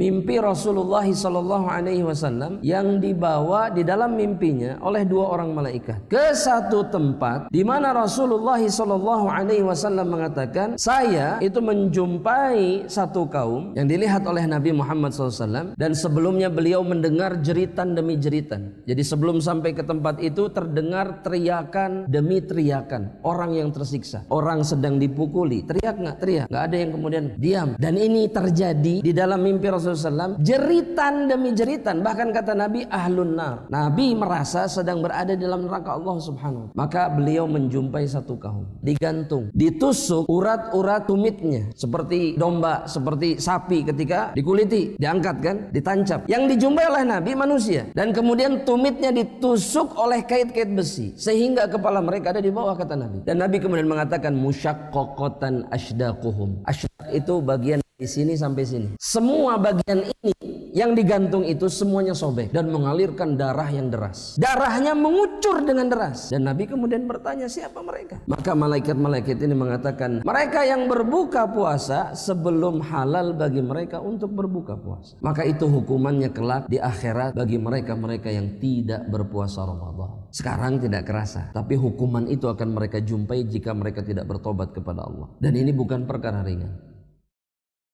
mimpi Rasulullah Shallallahu Alaihi Wasallam yang dibawa di dalam mimpinya oleh dua orang malaikat ke satu tempat di mana Rasulullah Shallallahu Alaihi Wasallam mengatakan saya itu menjumpai satu kaum yang dilihat oleh Nabi Muhammad SAW dan sebelumnya beliau mendengar jeritan demi jeritan jadi sebelum sampai ke tempat itu terdengar teriakan demi teriakan orang yang tersiksa orang sedang dipukuli teriak nggak teriak nggak ada yang kemudian diam dan ini terjadi di dalam mimpi Rasul SAW jeritan demi jeritan bahkan kata Nabi ahlun nar. Nabi merasa sedang berada dalam neraka Allah Subhanahu. Maka beliau menjumpai satu kaum digantung, ditusuk urat-urat tumitnya seperti domba, seperti sapi ketika dikuliti, diangkat kan, ditancap. Yang dijumpai oleh Nabi manusia dan kemudian tumitnya ditusuk oleh kait-kait besi sehingga kepala mereka ada di bawah kata Nabi. Dan Nabi kemudian mengatakan kokotan ashdaquhum. Ashdaq itu bagian di sini sampai sini. Semua bagian ini yang digantung itu semuanya sobek dan mengalirkan darah yang deras. Darahnya mengucur dengan deras. Dan Nabi kemudian bertanya siapa mereka? Maka malaikat-malaikat ini mengatakan mereka yang berbuka puasa sebelum halal bagi mereka untuk berbuka puasa. Maka itu hukumannya kelak di akhirat bagi mereka-mereka yang tidak berpuasa Ramadan. Sekarang tidak kerasa, tapi hukuman itu akan mereka jumpai jika mereka tidak bertobat kepada Allah. Dan ini bukan perkara ringan.